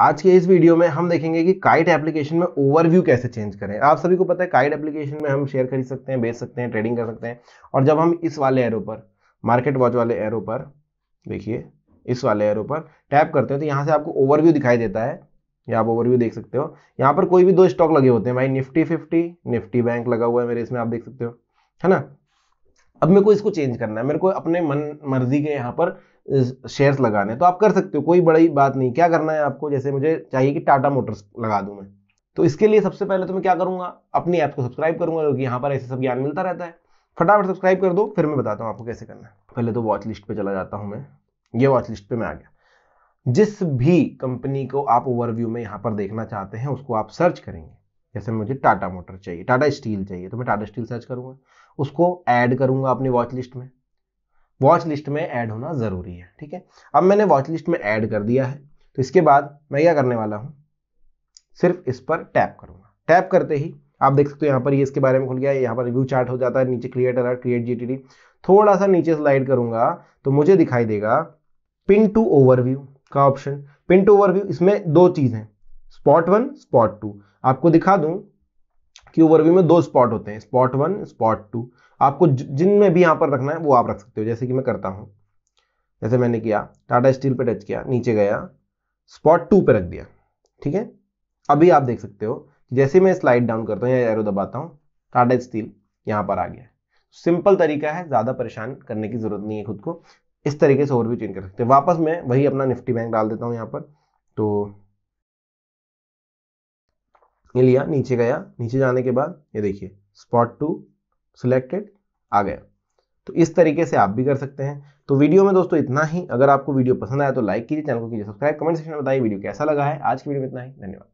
आज के इस वीडियो में हम देखेंगे कि काइट एप्लीकेशन में ओवरव्यू कैसे चेंज करें आप सभी को पता है काइट एप्लीकेशन में हम शेयर खरीद सकते हैं बेच सकते हैं ट्रेडिंग कर सकते हैं और जब हम इस वाले एरो पर मार्केट वॉच वाले एरो पर देखिए इस वाले एरो पर टैप करते हैं तो यहाँ से आपको ओवरव्यू दिखाई देता है या आप ओवरव्यू देख सकते हो यहाँ पर कोई भी दो स्टॉक लगे होते हैं भाई निफ्टी फिफ्टी निफ्टी बैंक लगा हुआ है मेरे इसमें आप देख सकते हो है ना अब मेरे को इसको चेंज करना है मेरे को अपने मन मर्जी के यहाँ पर शेयर्स लगाने तो आप कर सकते हो कोई बड़ी बात नहीं क्या करना है आपको जैसे मुझे चाहिए कि टाटा मोटर्स लगा दूं मैं तो इसके लिए सबसे पहले तो मैं क्या करूंगा अपनी ऐप को सब्सक्राइब करूंगा क्योंकि यहाँ पर ऐसे सब ज्ञान मिलता रहता है फटाफट सब्सक्राइब कर दो फिर मैं बताता हूँ आपको कैसे करना है पहले तो वॉच लिस्ट पर चला जाता हूँ मैं ये वॉच लिस्ट पर मैं आ गया जिस भी कंपनी को आप ओवरव्यू में यहाँ पर देखना चाहते हैं उसको आप सर्च करेंगे जैसे मुझे टाटा मोटर चाहिए टाटा स्टील चाहिए तो मैं टाटा स्टील सर्च करूंगा उसको ऐड करूँगा अपनी वॉच लिस्ट में वॉच लिस्ट में ऐड होना ज़रूरी है ठीक है अब मैंने वॉच लिस्ट में ऐड कर दिया है तो इसके बाद मैं क्या करने वाला हूं सिर्फ इस पर टैप करूंगा टैप करते ही आप देख सकते हो यहां पर ये इसके बारे में खुल गया यहां पर रिव्यू चार्ट हो जाता है नीचे क्रिएट अलर्ट क्रिएट जीटीडी थोड़ा सा नीचे स्लाइड करूंगा तो मुझे दिखाई देगा पिन टू ओवरव्यू का ऑप्शन पिन टू ओवरव्यू इसमें दो चीज़ है स्पॉट वन स्पॉट टू आपको दिखा दूं कि ओवरव्यू में दो स्पॉट होते हैं स्पॉट वन स्पॉट टू आपको जिनमें भी यहाँ पर रखना है वो आप रख सकते हो जैसे कि मैं करता हूँ जैसे मैंने किया टाटा स्टील पे टच किया नीचे गया स्पॉट टू पे रख दिया ठीक है अभी आप देख सकते हो जैसे मैं स्लाइड डाउन करता हूँ या एरो दबाता हूँ टाटा स्टील यहाँ पर आ गया सिंपल तरीका है ज़्यादा परेशान करने की ज़रूरत नहीं है खुद को इस तरीके से और भी चेंज कर सकते हैं वापस मैं वही अपना निफ्टी बैंक डाल देता हूँ यहाँ पर तो ये लिया नीचे गया नीचे जाने के बाद ये देखिए स्पॉट टू सिलेक्टेड आ गया तो इस तरीके से आप भी कर सकते हैं तो वीडियो में दोस्तों इतना ही अगर आपको वीडियो पसंद आया तो लाइक कीजिए चैनल को कीजिए सब्सक्राइब कमेंट सेक्शन में बताइए वीडियो कैसा लगा है आज की वीडियो में इतना ही धन्यवाद